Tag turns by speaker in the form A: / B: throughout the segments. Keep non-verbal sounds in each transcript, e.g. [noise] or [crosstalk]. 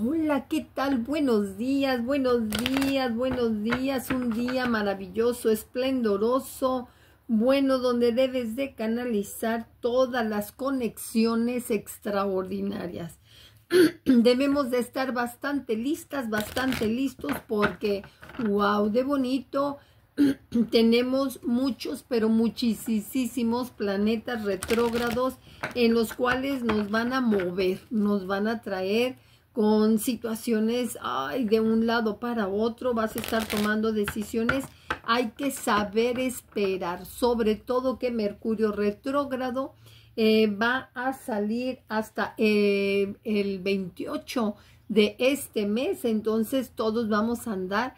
A: Hola, ¿qué tal? Buenos días, buenos días, buenos días. Un día maravilloso, esplendoroso, bueno, donde debes de canalizar todas las conexiones extraordinarias. [clears throat] Debemos de estar bastante listas, bastante listos porque, wow, de bonito. [clears throat] tenemos muchos, pero muchísimos planetas retrógrados en los cuales nos van a mover, nos van a traer con situaciones de un lado para otro, vas a estar tomando decisiones. Hay que saber esperar, sobre todo que Mercurio retrógrado eh, va a salir hasta eh, el 28 de este mes, entonces todos vamos a andar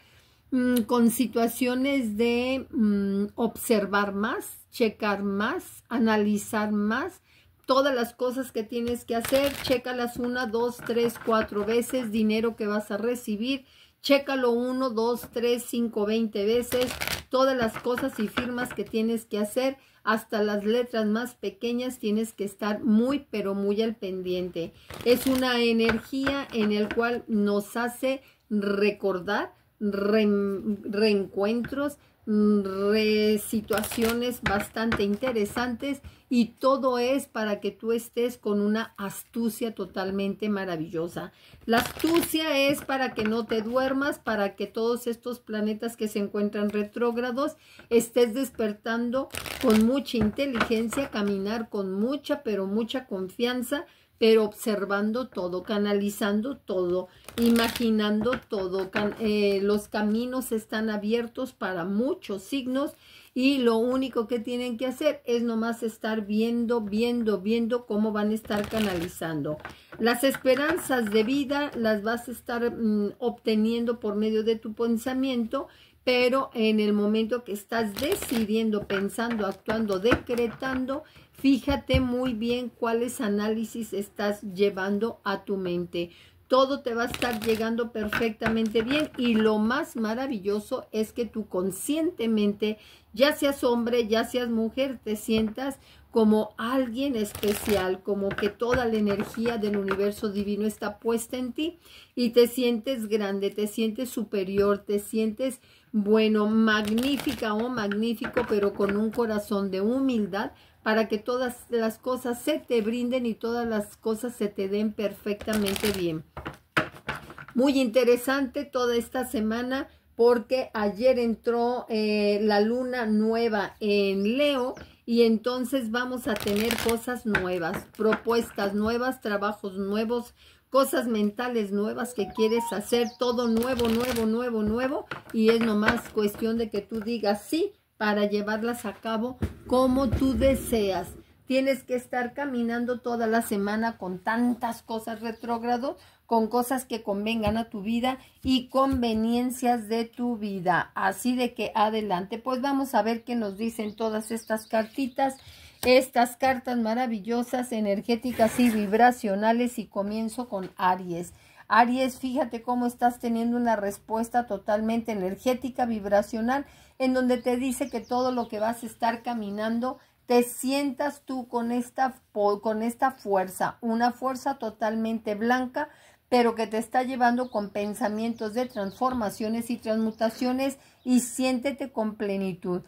A: mm, con situaciones de mm, observar más, checar más, analizar más, todas las cosas que tienes que hacer, chécalas una, dos, tres, cuatro veces, dinero que vas a recibir, chécalo uno, dos, tres, cinco, veinte veces, todas las cosas y firmas que tienes que hacer, hasta las letras más pequeñas tienes que estar muy pero muy al pendiente. Es una energía en el cual nos hace recordar reencuentros, Mm, situaciones bastante interesantes y todo es para que tú estés con una astucia totalmente maravillosa. La astucia es para que no te duermas, para que todos estos planetas que se encuentran retrógrados estés despertando con mucha inteligencia, caminar con mucha pero mucha confianza pero observando todo, canalizando todo, imaginando todo. Eh, los caminos están abiertos para muchos signos y lo único que tienen que hacer es nomás estar viendo, viendo, viendo cómo van a estar canalizando. Las esperanzas de vida las vas a estar mm, obteniendo por medio de tu pensamiento pero en el momento que estás decidiendo, pensando, actuando, decretando, fíjate muy bien cuáles análisis estás llevando a tu mente. Todo te va a estar llegando perfectamente bien y lo más maravilloso es que tú conscientemente, ya seas hombre, ya seas mujer, te sientas como alguien especial, como que toda la energía del universo divino está puesta en ti y te sientes grande, te sientes superior, te sientes bueno, magnífica o oh, magnífico, pero con un corazón de humildad para que todas las cosas se te brinden y todas las cosas se te den perfectamente bien. Muy interesante toda esta semana porque ayer entró eh, la luna nueva en Leo y entonces vamos a tener cosas nuevas, propuestas nuevas, trabajos nuevos, cosas mentales nuevas que quieres hacer, todo nuevo, nuevo, nuevo, nuevo, y es nomás cuestión de que tú digas sí para llevarlas a cabo como tú deseas. Tienes que estar caminando toda la semana con tantas cosas retrógrado con cosas que convengan a tu vida y conveniencias de tu vida. Así de que adelante, pues vamos a ver qué nos dicen todas estas cartitas, estas cartas maravillosas, energéticas y vibracionales y comienzo con Aries. Aries, fíjate cómo estás teniendo una respuesta totalmente energética, vibracional, en donde te dice que todo lo que vas a estar caminando te sientas tú con esta, con esta fuerza, una fuerza totalmente blanca, pero que te está llevando con pensamientos de transformaciones y transmutaciones y siéntete con plenitud.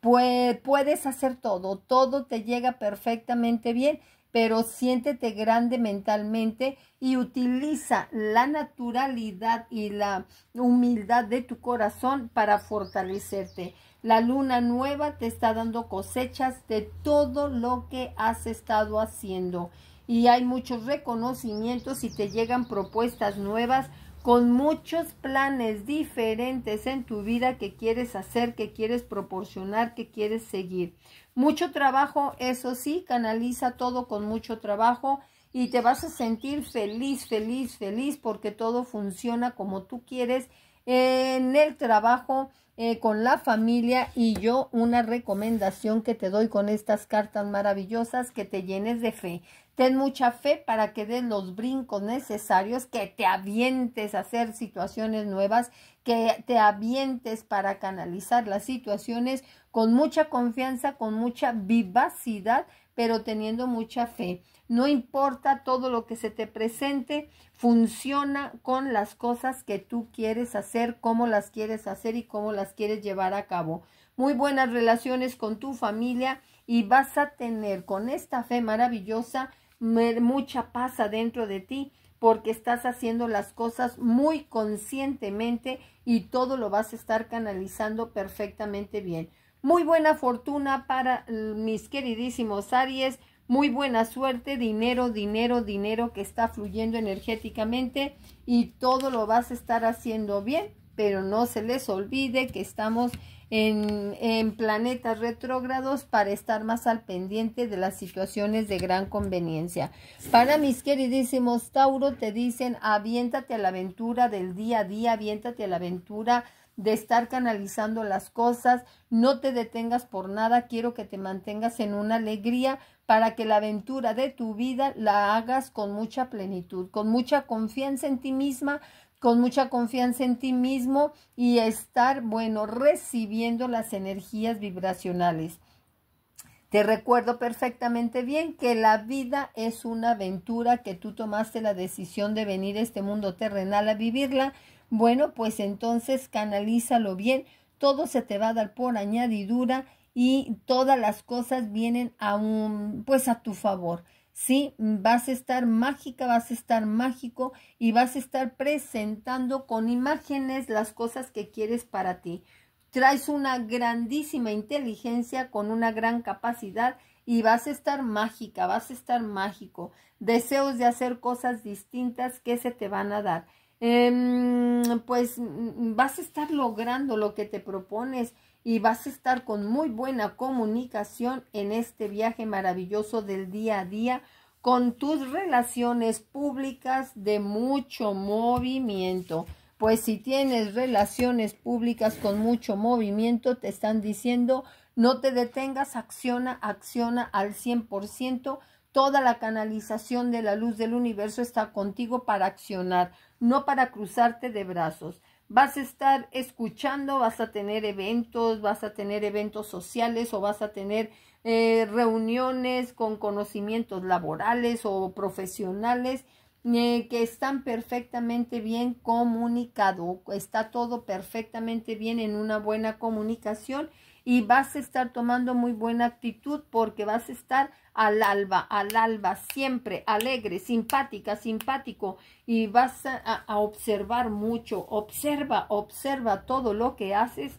A: puedes hacer todo, todo te llega perfectamente bien, pero siéntete grande mentalmente y utiliza la naturalidad y la humildad de tu corazón para fortalecerte. La luna nueva te está dando cosechas de todo lo que has estado haciendo y hay muchos reconocimientos y te llegan propuestas nuevas con muchos planes diferentes en tu vida que quieres hacer, que quieres proporcionar, que quieres seguir. Mucho trabajo, eso sí, canaliza todo con mucho trabajo y te vas a sentir feliz, feliz, feliz porque todo funciona como tú quieres en el trabajo, eh, con la familia y yo una recomendación que te doy con estas cartas maravillosas que te llenes de fe. Ten mucha fe para que den los brincos necesarios, que te avientes a hacer situaciones nuevas, que te avientes para canalizar las situaciones con mucha confianza, con mucha vivacidad, pero teniendo mucha fe. No importa todo lo que se te presente, funciona con las cosas que tú quieres hacer, cómo las quieres hacer y cómo las quieres llevar a cabo. Muy buenas relaciones con tu familia y vas a tener con esta fe maravillosa mucha paz adentro de ti porque estás haciendo las cosas muy conscientemente y todo lo vas a estar canalizando perfectamente bien. Muy buena fortuna para mis queridísimos Aries, muy buena suerte, dinero, dinero, dinero que está fluyendo energéticamente y todo lo vas a estar haciendo bien, pero no se les olvide que estamos en, planetas retrógrados para estar más al pendiente de las situaciones de gran conveniencia. Para mis queridísimos Tauro, te dicen aviéntate a la aventura del día a día, aviéntate a la aventura de estar canalizando las cosas, no te detengas por nada, quiero que te mantengas en una alegría para que la aventura de tu vida la hagas con mucha plenitud, con mucha confianza en ti misma, con mucha confianza en ti mismo y estar, bueno, recibiendo las energías vibracionales. Te recuerdo perfectamente bien que la vida es una aventura, que tú tomaste la decisión de venir a este mundo terrenal a vivirla. Bueno, pues entonces canalízalo bien, todo se te va a dar por añadidura y todas las cosas vienen a un, pues a tu favor. ¿sí? Vas a estar mágica, vas a estar mágico y vas a estar presentando con imágenes las cosas que quieres para ti. Traes una grandísima inteligencia con una gran capacidad y vas a estar mágica, vas a estar mágico. Deseos de hacer cosas distintas que se te van a dar. Em, pues mm, vas a estar logrando lo que te propones y vas a estar con muy buena comunicación en este viaje maravilloso del día a día con tus relaciones públicas de mucho movimiento. Pues si tienes relaciones públicas con mucho movimiento, te están diciendo no te detengas, acciona, acciona al 100%. Toda la canalización de la luz del universo está contigo para accionar, no para cruzarte de brazos vas a estar escuchando, vas a tener eventos, vas a tener eventos sociales o vas a tener eh, reuniones con conocimientos laborales o profesionales eh, que están perfectamente bien comunicado, está todo perfectamente bien en una buena comunicación y vas a estar tomando muy buena actitud porque vas a estar al alba, al alba, siempre alegre, simpática, simpático y vas a, observar mucho, observa, observa todo lo que haces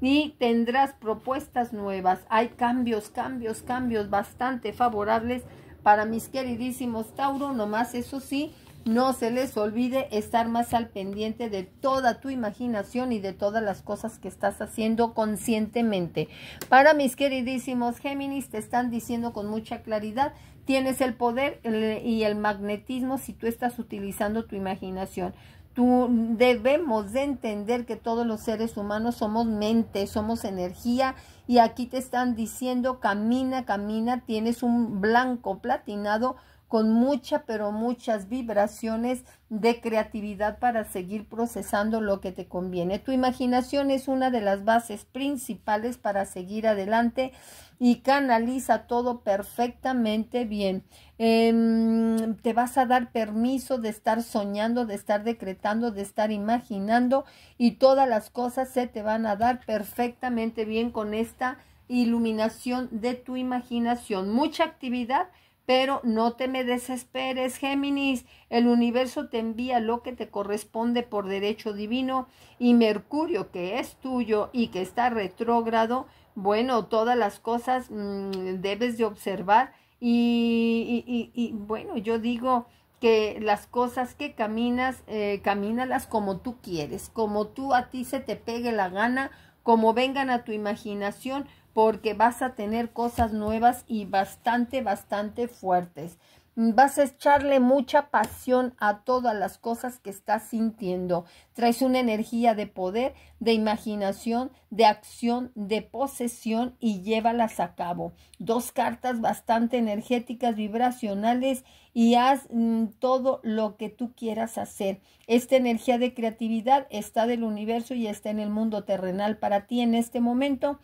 A: y tendrás propuestas nuevas. Hay cambios, cambios, cambios bastante favorables para mis queridísimos Tauro, nomás eso sí, no se les olvide estar más al pendiente de toda tu imaginación y de todas las cosas que estás haciendo conscientemente. Para mis queridísimos Géminis, te están diciendo con mucha claridad, tienes el poder y el magnetismo si tú estás utilizando tu imaginación. Tú debemos de entender que todos los seres humanos somos mente, somos energía y aquí te están diciendo camina, camina, tienes un blanco platinado con mucha, pero muchas vibraciones de creatividad para seguir procesando lo que te conviene. Tu imaginación es una de las bases principales para seguir adelante y canaliza todo perfectamente bien. Em, te vas a dar permiso de estar soñando, de estar decretando, de estar imaginando y todas las cosas se te van a dar perfectamente bien con esta iluminación de tu imaginación. Mucha actividad pero no te me desesperes, Géminis. El universo te envía lo que te corresponde por derecho divino y Mercurio, que es tuyo y que está retrógrado, bueno, todas las cosas mm, debes de observar y, bueno, yo digo que las cosas que caminas, eh, camínalas como tú quieres, como tú a ti se te pegue la gana, como vengan a tu imaginación, porque vas a tener cosas nuevas y bastante, bastante fuertes. Vas a echarle mucha pasión a todas las cosas que estás sintiendo. Traes una energía de poder, de imaginación, de acción, de posesión y llévalas a cabo. Dos cartas bastante energéticas, vibracionales y haz mm, todo lo que tú quieras hacer. Esta energía de creatividad está del universo y está en el mundo terrenal para ti en este momento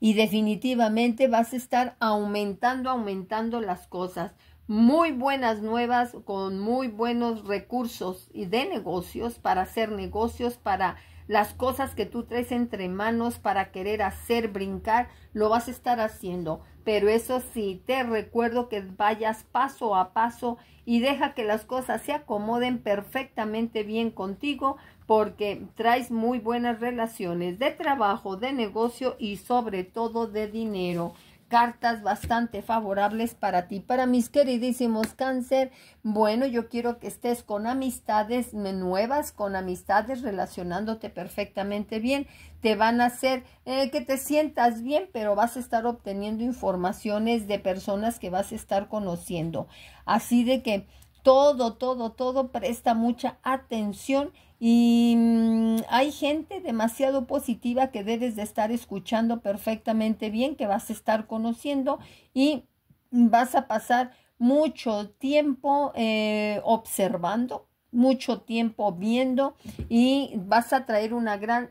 A: y definitivamente vas a estar aumentando, aumentando las cosas. Muy buenas nuevas con muy buenos recursos y de negocios para hacer negocios, para las cosas que tú traes entre manos para querer hacer brincar, lo vas a estar haciendo. Pero eso sí, te recuerdo que vayas paso a paso y deja que las cosas se acomoden perfectamente bien contigo porque traes muy buenas relaciones de trabajo, de negocio y sobre todo de dinero. Cartas bastante favorables para ti. Para mis queridísimos cáncer, bueno, yo quiero que estés con amistades nuevas, con amistades relacionándote perfectamente bien. Te van a hacer eh, que te sientas bien, pero vas a estar obteniendo informaciones de personas que vas a estar conociendo. Así de que todo, todo, todo presta mucha atención y mm, hay gente demasiado positiva que debes de estar escuchando perfectamente bien, que vas a estar conociendo y vas a pasar mucho tiempo eh, observando, mucho tiempo viendo y vas a traer una gran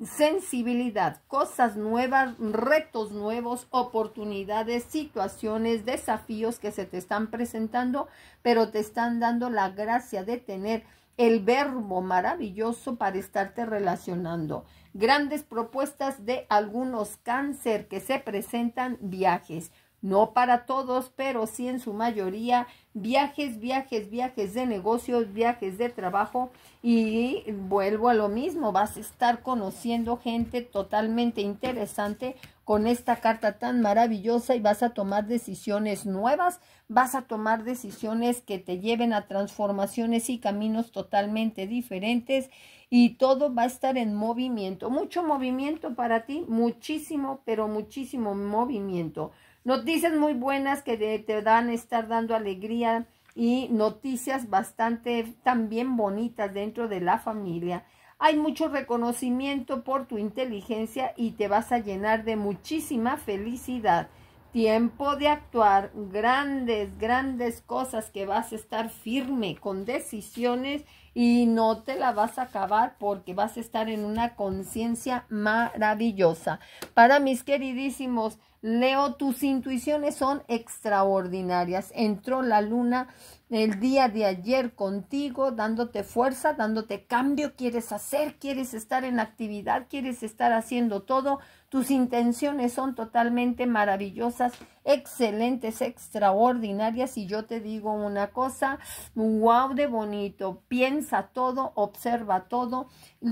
A: sensibilidad, cosas nuevas, retos nuevos, oportunidades, situaciones, desafíos que se te están presentando, pero te están dando la gracia de tener el verbo maravilloso para estarte relacionando. Grandes propuestas de algunos cáncer que se presentan viajes no para todos, pero sí en su mayoría, viajes, viajes, viajes de negocios, viajes de trabajo y vuelvo a lo mismo, vas a estar conociendo gente totalmente interesante con esta carta tan maravillosa y vas a tomar decisiones nuevas, vas a tomar decisiones que te lleven a transformaciones y caminos totalmente diferentes y todo va a estar en movimiento, mucho movimiento para ti, muchísimo, pero muchísimo movimiento. Noticias muy buenas que te, van a estar dando alegría y noticias bastante también bonitas dentro de la familia. Hay mucho reconocimiento por tu inteligencia y te vas a llenar de muchísima felicidad. Tiempo de actuar, grandes, grandes cosas que vas a estar firme con decisiones y no te la vas a acabar porque vas a estar en una conciencia maravillosa. Para mis queridísimos, Leo, tus intuiciones son extraordinarias. Entró la luna el día de ayer contigo, dándote fuerza, dándote cambio. Quieres hacer, quieres estar en actividad, quieres estar haciendo todo. Tus intenciones son totalmente maravillosas, excelentes, extraordinarias. Y yo te digo una cosa, wow de bonito. Piensa todo, observa todo.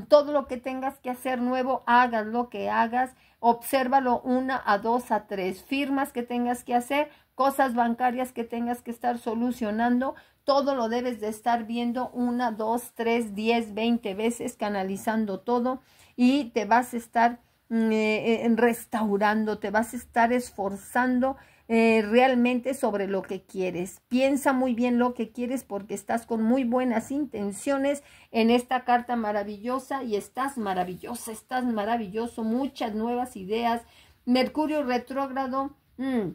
A: Todo lo que tengas que hacer nuevo, hagas lo que hagas Obsérvalo una a dos a tres firmas que tengas que hacer, cosas bancarias que tengas que estar solucionando, todo lo debes de estar viendo una, dos, tres, diez, veinte veces, canalizando todo y te vas a estar mm, eh, eh, restaurando, te vas a estar esforzando eh, realmente sobre lo que quieres. Piensa muy bien lo que quieres porque estás con muy buenas intenciones en esta carta maravillosa y estás maravillosa, estás maravilloso, muchas nuevas ideas. Mercurio retrógrado. Mm,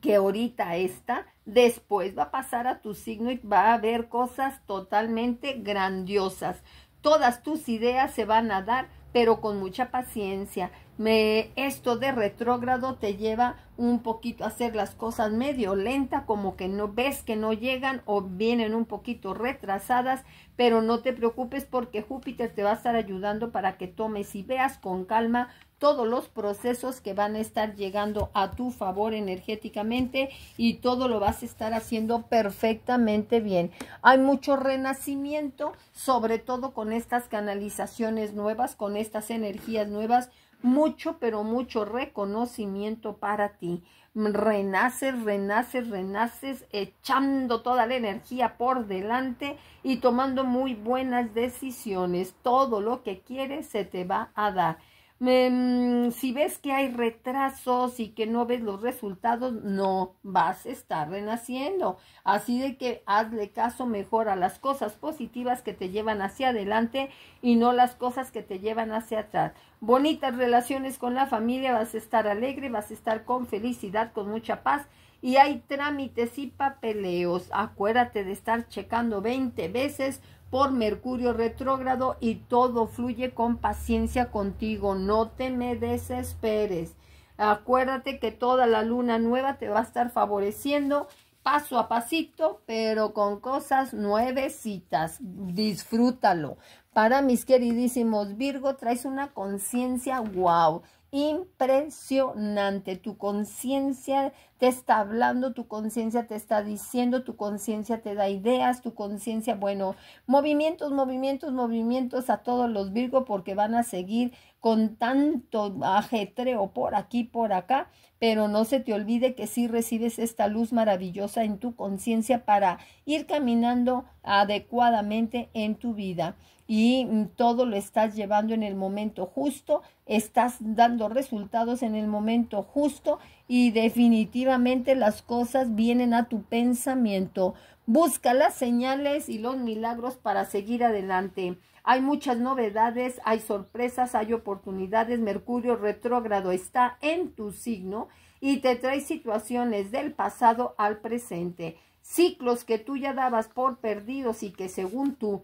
A: que ahorita está, después va a pasar a tu signo y va a haber cosas totalmente grandiosas. Todas tus ideas se van a dar, pero con mucha paciencia esto de retrógrado te lleva un poquito a hacer las cosas medio lenta, como que no ves que no llegan o vienen un poquito retrasadas, pero no te preocupes porque Júpiter te va a estar ayudando para que tomes y veas con calma todos los procesos que van a estar llegando a tu favor energéticamente y todo lo vas a estar haciendo perfectamente bien. Hay mucho renacimiento, sobre todo con estas canalizaciones nuevas, con estas energías nuevas, mucho, pero mucho reconocimiento para ti. Renaces, renaces, renaces, echando toda la energía por delante y tomando muy buenas decisiones. Todo lo que quieres se te va a dar. Mm, si ves que hay retrasos y que no ves los resultados, no vas a estar renaciendo. Así de que hazle caso mejor a las cosas positivas que te llevan hacia adelante y no las cosas que te llevan hacia atrás. Bonitas relaciones con la familia, vas a estar alegre, vas a estar con felicidad, con mucha paz. Y hay trámites y papeleos. Acuérdate de estar checando 20 veces por Mercurio retrógrado y todo fluye con paciencia contigo. No te me desesperes. Acuérdate que toda la luna nueva te va a estar favoreciendo paso a pasito, pero con cosas nuevecitas. Disfrútalo. Para mis queridísimos Virgo, traes una conciencia wow impresionante. Tu conciencia te está hablando, tu conciencia te está diciendo, tu conciencia te da ideas, tu conciencia, bueno, movimientos, movimientos, movimientos a todos los Virgo porque van a seguir con tanto ajetreo por aquí, por acá, pero no se te olvide que sí recibes esta luz maravillosa en tu conciencia para ir caminando adecuadamente en tu vida y mm, todo lo estás llevando en el momento justo, estás dando resultados en el momento justo y definitivamente las cosas vienen a tu pensamiento. Busca las señales y los milagros para seguir adelante. Hay muchas novedades, hay sorpresas, hay oportunidades. Mercurio retrógrado está en tu signo y te trae situaciones del pasado al presente. Ciclos que tú ya dabas por perdidos y que según tú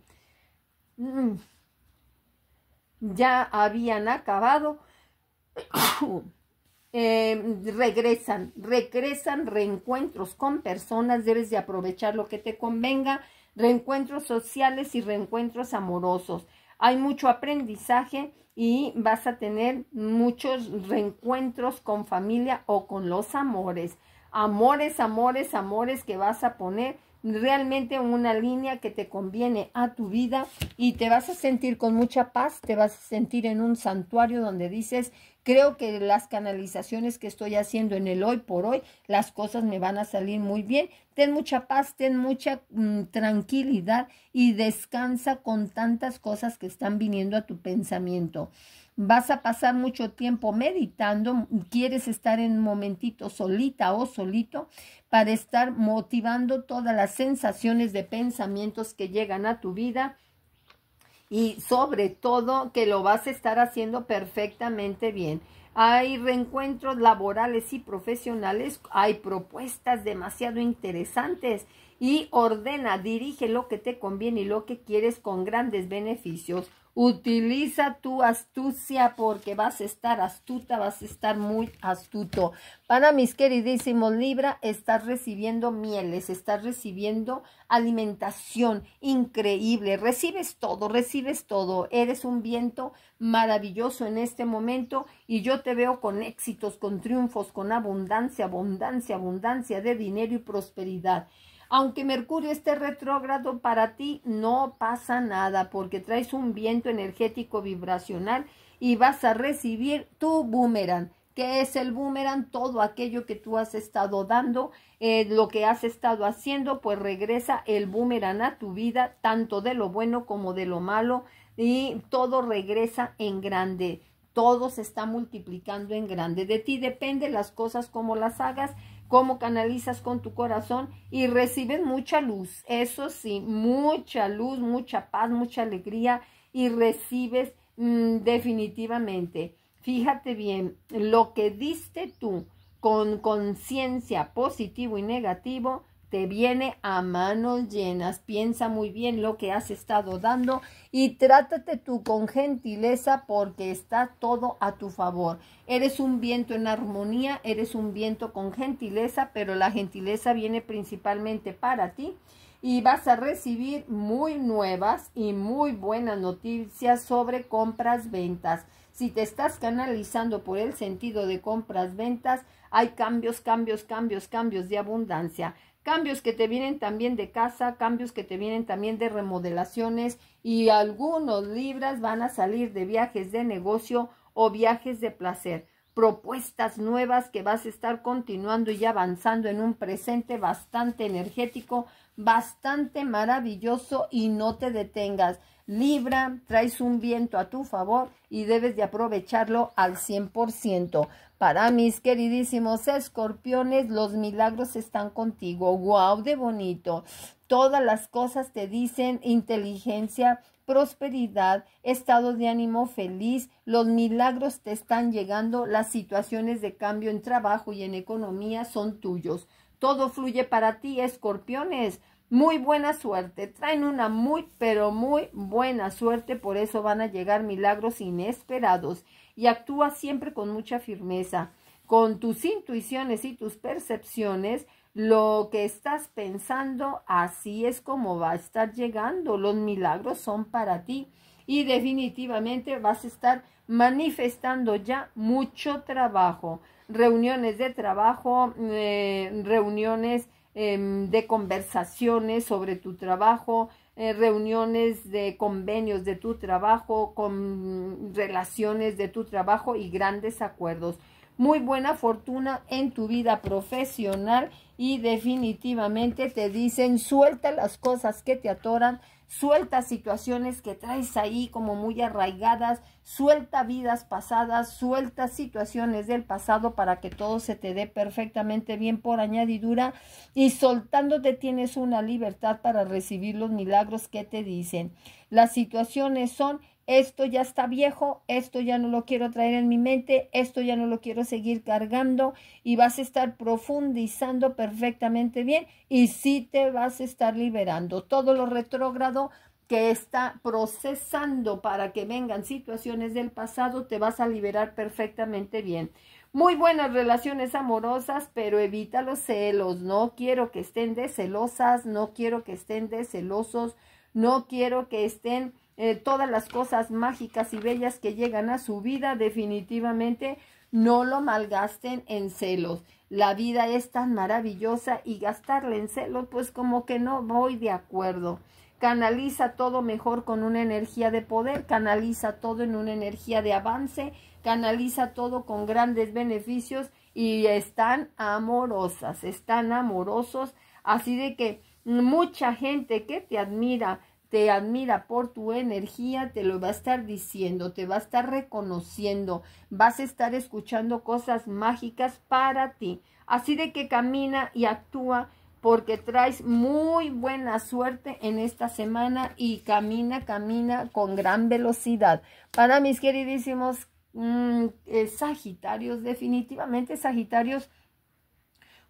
A: Mm. ya habían acabado, [coughs] em, regresan, regresan reencuentros con personas, debes de aprovechar lo que te convenga, reencuentros sociales y reencuentros amorosos. Hay mucho aprendizaje y vas a tener muchos reencuentros con familia o con los amores. Amores, amores, amores que vas a poner realmente una línea que te conviene a tu vida y te vas a sentir con mucha paz, te vas a sentir en un santuario donde dices, creo que las canalizaciones que estoy haciendo en el hoy por hoy, las cosas me van a salir muy bien. Ten mucha paz, ten mucha mm, tranquilidad y descansa con tantas cosas que están viniendo a tu pensamiento vas a pasar mucho tiempo meditando, mm, quieres estar en un momentito solita o solito para estar motivando todas las sensaciones de pensamientos que llegan a tu vida y sobre todo que lo vas a estar haciendo perfectamente bien. Hay reencuentros laborales y profesionales, hay propuestas demasiado interesantes y ordena, dirige lo que te conviene y lo que quieres con grandes beneficios. Utiliza tu astucia porque vas a estar astuta, vas a estar muy astuto. Para mis queridísimos Libra, estás recibiendo mieles, estás recibiendo alimentación increíble. Recibes todo, recibes todo. Eres un viento maravilloso en este momento y yo te veo con éxitos, con triunfos, con abundancia, abundancia, abundancia de dinero y prosperidad. Aunque Mercurio esté retrógrado para ti, no pasa nada porque traes un viento energético vibracional y vas a recibir tu boomerang. que es el boomerang? Todo aquello que tú has estado dando, eh, lo que has estado haciendo, pues regresa el boomerang a tu vida, tanto de lo bueno como de lo malo, y todo regresa en grande todo se está multiplicando en grande. De ti depende las cosas como las hagas cómo canalizas con tu corazón y recibes mucha luz, eso sí, mucha luz, mucha paz, mucha alegría y recibes mm, definitivamente. Fíjate bien, lo que diste tú con conciencia positivo y negativo, te viene a manos llenas. Piensa muy bien lo que has estado dando y trátate tú con gentileza porque está todo a tu favor. Eres un viento en armonía, eres un viento con gentileza, pero la gentileza viene principalmente para ti y vas a recibir muy nuevas y muy buenas noticias sobre compras, ventas. Si te estás canalizando por el sentido de compras, ventas, hay cambios, cambios, cambios, cambios de abundancia cambios que te vienen también de casa, cambios que te vienen también de remodelaciones y algunos libras van a salir de viajes de negocio o viajes de placer. Propuestas nuevas que vas a estar continuando y avanzando en un presente bastante energético, bastante maravilloso y no te detengas. Libra, traes un viento a tu favor y debes de aprovecharlo al 100%. Para mis queridísimos escorpiones, los milagros están contigo. ¡Guau, wow, de bonito! Todas las cosas te dicen inteligencia, prosperidad, estado de ánimo feliz, los milagros te están llegando, las situaciones de cambio en trabajo y en economía son tuyos. Todo fluye para ti, escorpiones muy buena suerte. Traen una muy, pero muy buena suerte, por eso van a llegar milagros inesperados. Y actúa siempre con mucha firmeza. Con tus intuiciones y tus percepciones, lo que estás pensando, así es como va a estar llegando. Los milagros son para ti. Y definitivamente vas a estar manifestando ya mucho trabajo. Reuniones de trabajo, eh, reuniones Em, de conversaciones sobre tu trabajo, eh, reuniones de convenios de tu trabajo, con relaciones de tu trabajo y grandes acuerdos. Muy buena fortuna en tu vida profesional y definitivamente te dicen suelta las cosas que te atoran suelta situaciones que traes ahí como muy arraigadas, suelta vidas pasadas, suelta situaciones del pasado para que todo se te dé perfectamente bien por añadidura y soltándote tienes una libertad para recibir los milagros que te dicen. Las situaciones son esto ya está viejo, esto ya no lo quiero traer en mi mente, esto ya no lo quiero seguir cargando y vas a estar profundizando perfectamente bien y sí te vas a estar liberando. Todo lo retrógrado que está procesando para que vengan situaciones del pasado, te vas a liberar perfectamente bien. Muy buenas relaciones amorosas, pero evita los celos. No quiero que estén de celosas, no quiero que estén de celosos, no quiero que estén eh, todas las cosas mágicas y bellas que llegan a su vida, definitivamente no lo malgasten en celos. La vida es tan maravillosa y gastarla en celos, pues como que no voy de acuerdo. Canaliza todo mejor con una energía de poder, canaliza todo en una energía de avance, canaliza todo con grandes beneficios y están amorosas, están amorosos. Así de que mucha gente que te admira, te admira por tu energía, te lo va a estar diciendo, te va a estar reconociendo, vas a estar escuchando cosas mágicas para ti. Así de que camina y actúa porque traes muy buena suerte en esta semana y camina, camina con gran velocidad. Para mis queridísimos mm, eh, Sagitarios, definitivamente Sagitarios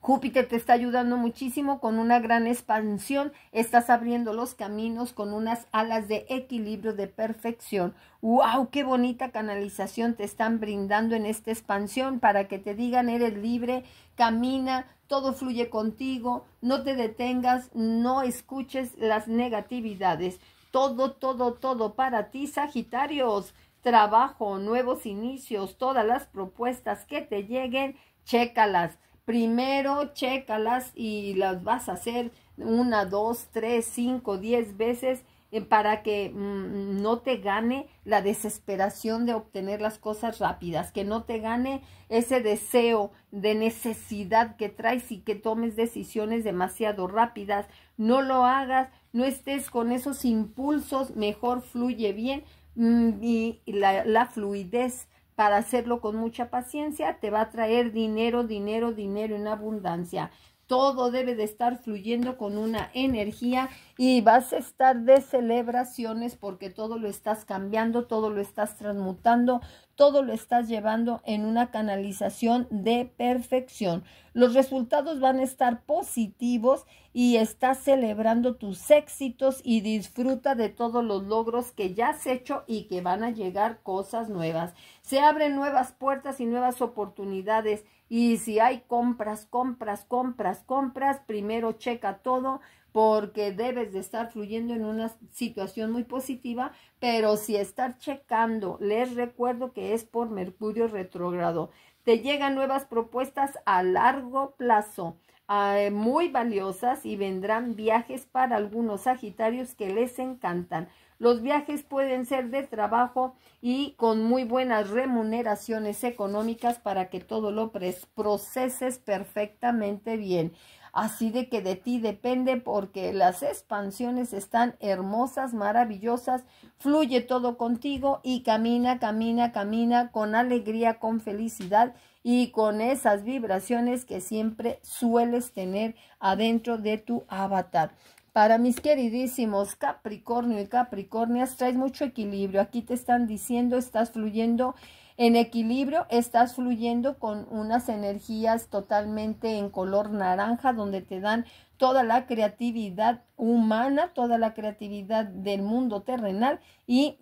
A: Júpiter te está ayudando muchísimo con una gran expansión, estás abriendo los caminos con unas alas de equilibrio, de perfección. ¡Wow! ¡Qué bonita canalización te están brindando en esta expansión para que te digan eres libre, camina, todo fluye contigo, no te detengas, no escuches las negatividades. Todo, todo, todo para ti, Sagitarios trabajo, nuevos inicios, todas las propuestas que te lleguen, chécalas primero chécalas y las vas a hacer una, dos, tres, cinco, diez veces eh, para que mm, no te gane la desesperación de obtener las cosas rápidas, que no te gane ese deseo de necesidad que traes y que tomes decisiones demasiado rápidas. No lo hagas, no estés con esos impulsos, mejor fluye bien mm, y la, la fluidez para hacerlo con mucha paciencia, te va a traer dinero, dinero, dinero en abundancia. Todo debe de estar fluyendo con una energía y vas a estar de celebraciones porque todo lo estás cambiando, todo lo estás transmutando, todo lo estás llevando en una canalización de perfección. Los resultados van a estar positivos y estás celebrando tus éxitos y disfruta de todos los logros que ya has hecho y que van a llegar cosas nuevas. Se abren nuevas puertas y nuevas oportunidades. Y si hay compras, compras, compras, compras, primero checa todo porque debes de estar fluyendo en una situación muy positiva, pero si estar checando, les recuerdo que es por Mercurio retrógrado. Te llegan nuevas propuestas a largo plazo, eh, muy valiosas y vendrán viajes para algunos Sagitarios que les encantan. Los viajes pueden ser de trabajo y con muy buenas remuneraciones económicas para que todo lo proceses perfectamente bien. Así de que de ti depende porque las expansiones están hermosas, maravillosas, fluye todo contigo y camina, camina, camina con alegría, con felicidad y con esas vibraciones que siempre sueles tener adentro de tu avatar. Para mis queridísimos Capricornio y Capricornias, traes mucho equilibrio. Aquí te están diciendo, estás fluyendo en equilibrio estás fluyendo con unas energías totalmente en color naranja donde te dan toda la creatividad humana, toda la creatividad del mundo terrenal y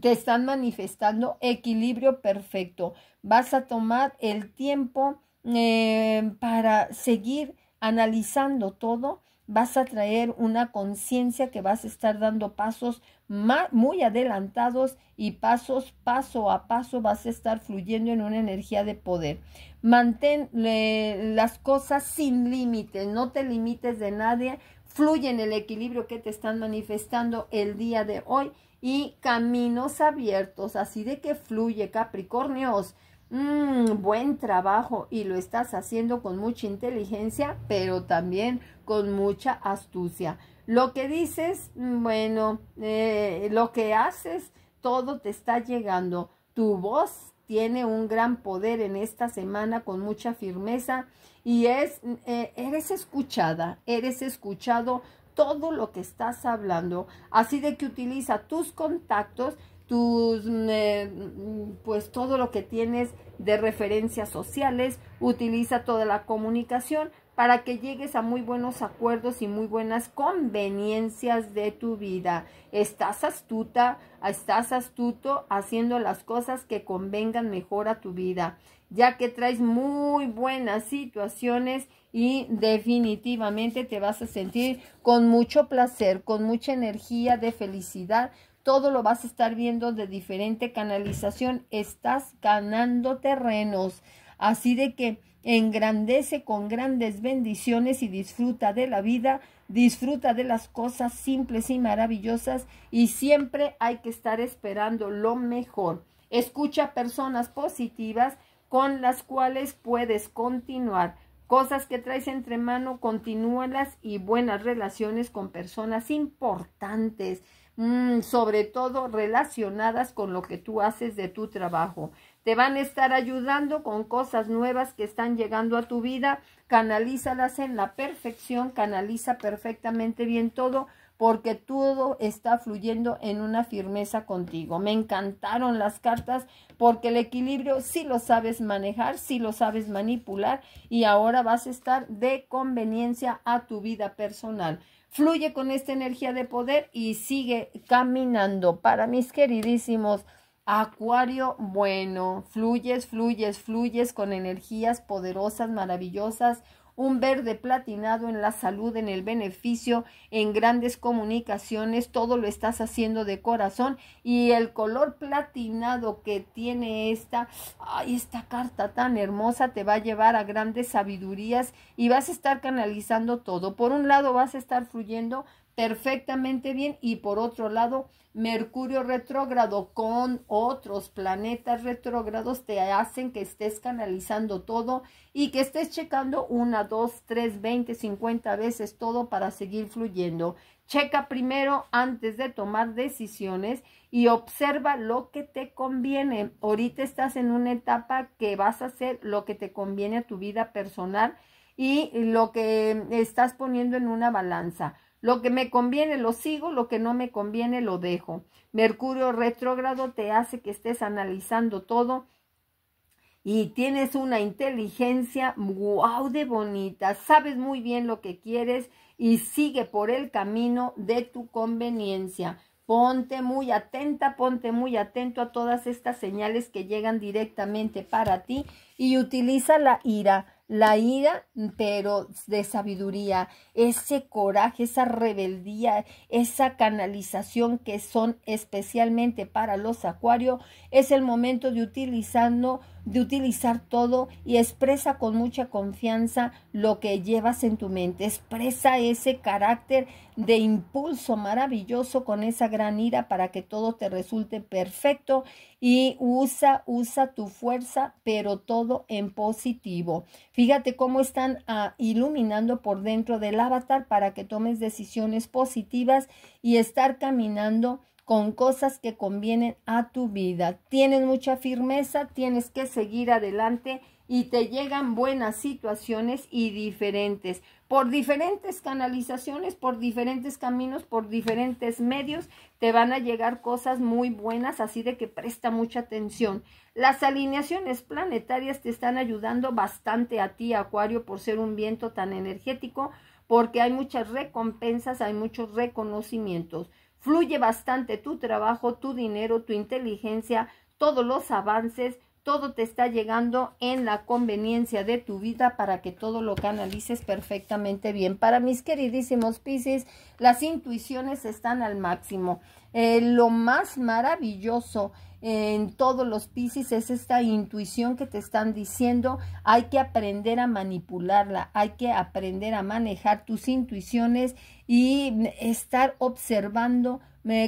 A: te están manifestando equilibrio perfecto. Vas a tomar el tiempo eh, para seguir analizando todo vas a traer una conciencia que vas a estar dando pasos muy adelantados y pasos, paso a paso, vas a estar fluyendo en una energía de poder. Mantén las cosas sin límites, no te limites de nadie, fluye en el equilibrio que te están manifestando el día de hoy y caminos abiertos, así de que fluye, Capricornios. Mm, buen trabajo y lo estás haciendo con mucha inteligencia, pero también con mucha astucia. Lo que dices, mm, bueno, eh, lo que haces, todo te está llegando. Tu voz tiene un gran poder en esta semana con mucha firmeza y es, eh, eres escuchada, eres escuchado todo lo que estás hablando. Así de que utiliza tus contactos tus, mm, eh, mm, pues todo lo que tienes de referencias sociales, utiliza toda la comunicación para que llegues a muy buenos acuerdos y muy buenas conveniencias de tu vida. Estás astuta, estás astuto haciendo las cosas que convengan mejor a tu vida, ya que traes muy buenas situaciones y definitivamente te vas a sentir con mucho placer, con mucha energía de felicidad, todo lo vas a estar viendo de diferente canalización, estás ganando terrenos. Así de que engrandece con grandes bendiciones y disfruta de la vida, disfruta de las cosas simples y maravillosas y siempre hay que estar esperando lo mejor. Escucha personas positivas con las cuales puedes continuar. Cosas que traes entre mano, continúalas y buenas relaciones con personas importantes. Mm, sobre todo relacionadas con lo que tú haces de tu trabajo. Te van a estar ayudando con cosas nuevas que están llegando a tu vida. Canalízalas en la perfección, canaliza perfectamente bien todo porque todo está fluyendo en una firmeza contigo. Me encantaron las cartas porque el equilibrio sí lo sabes manejar, sí lo sabes manipular y ahora vas a estar de conveniencia a tu vida personal. Fluye con esta energía de poder y sigue caminando. Para mis queridísimos Acuario, bueno, fluyes, fluyes, fluyes con energías poderosas, maravillosas, un verde platinado en la salud, en el beneficio, en grandes comunicaciones, todo lo estás haciendo de corazón y el color platinado que tiene esta, ay, esta carta tan hermosa te va a llevar a grandes sabidurías y vas a estar canalizando todo. Por un lado vas a estar fluyendo perfectamente bien y por otro lado Mercurio retrógrado con otros planetas retrógrados te hacen que estés canalizando todo y que estés checando una, dos, tres, veinte, cincuenta veces todo para seguir fluyendo. Checa primero antes de tomar decisiones y observa lo que te conviene. Ahorita estás en una etapa que vas a hacer lo que te conviene a tu vida personal y lo que estás poniendo en una balanza lo que me conviene lo sigo, lo que no me conviene lo dejo. Mercurio retrógrado te hace que estés analizando todo y tienes una inteligencia guau de bonita, sabes muy bien lo que quieres y sigue por el camino de tu conveniencia. Ponte muy atenta, ponte muy atento a todas estas señales que llegan directamente para ti y utiliza la ira la ira, pero de sabiduría, ese coraje, esa rebeldía, esa canalización que son especialmente para los acuarios, es el momento de utilizarlo de utilizar todo y expresa con mucha confianza lo que llevas en tu mente. Expresa ese carácter de impulso maravilloso con esa gran ira para que todo te resulte perfecto y usa, usa tu fuerza, pero todo en positivo. Fíjate cómo están ah, iluminando por dentro del avatar para que tomes decisiones positivas y estar caminando con cosas que convienen a tu vida. Tienes mucha firmeza, tienes que seguir adelante y te llegan buenas situaciones y diferentes, por diferentes canalizaciones, por diferentes caminos, por diferentes medios, te van a llegar cosas muy buenas, así de que presta mucha atención. Las alineaciones planetarias te están ayudando bastante a ti, Acuario, por ser un viento tan energético, porque hay muchas recompensas, hay muchos reconocimientos. Fluye bastante tu trabajo, tu dinero, tu inteligencia, todos los avances, todo te está llegando en la conveniencia de tu vida para que todo lo canalices perfectamente bien. Para mis queridísimos Pisces, las intuiciones están al máximo. Eh, lo más maravilloso en todos los piscis es esta intuición que te están diciendo, hay que aprender a manipularla, hay que aprender a manejar tus intuiciones y estar observando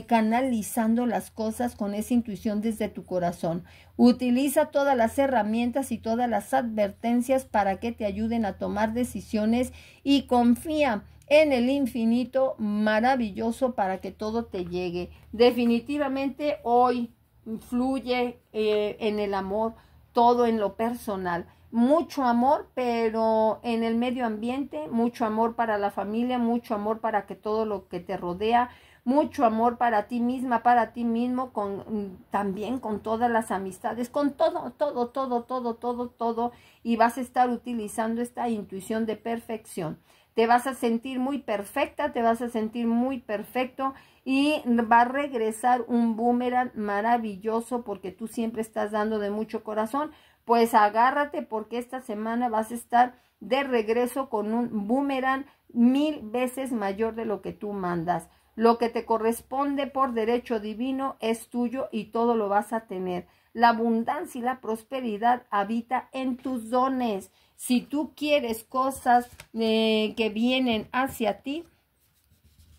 A: canalizando las cosas con esa intuición desde tu corazón. Utiliza todas las herramientas y todas las advertencias para que te ayuden a tomar decisiones y confía en el infinito maravilloso para que todo te llegue. Definitivamente hoy influye eh, en el amor, todo en lo personal. Mucho amor, pero en el medio ambiente, mucho amor para la familia, mucho amor para que todo lo que te rodea, mucho amor para ti misma, para ti mismo, con también con todas las amistades, con todo, todo, todo, todo, todo, todo, y vas a estar utilizando esta intuición de perfección te vas a sentir muy perfecta, te vas a sentir muy perfecto y va a regresar un boomerang maravilloso porque tú siempre estás dando de mucho corazón. Pues agárrate porque esta semana vas a estar de regreso con un boomerang mil veces mayor de lo que tú mandas. Lo que te corresponde por derecho divino es tuyo y todo lo vas a tener. La abundancia y la prosperidad habita en tus dones. Si tú quieres cosas eh, que vienen hacia ti,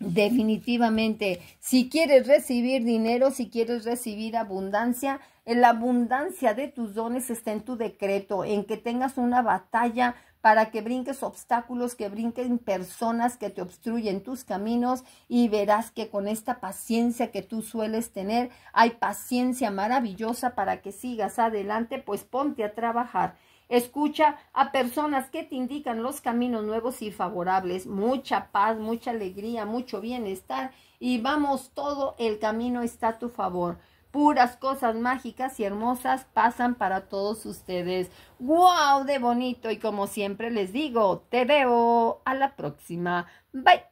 A: Definitivamente, si quieres recibir dinero, si quieres recibir abundancia, la abundancia de tus dones está en tu decreto, en que tengas una batalla para que brinques obstáculos, que brinquen personas que te obstruyen tus caminos y verás que con esta paciencia que tú sueles tener, hay paciencia maravillosa para que sigas adelante, pues ponte a trabajar. Escucha a personas que te indican los caminos nuevos y favorables. Mucha paz, mucha alegría, mucho bienestar. Y vamos, todo el camino está a tu favor puras cosas mágicas y hermosas pasan para todos ustedes. ¡Wow! De bonito y como siempre les digo, te veo a la próxima. Bye.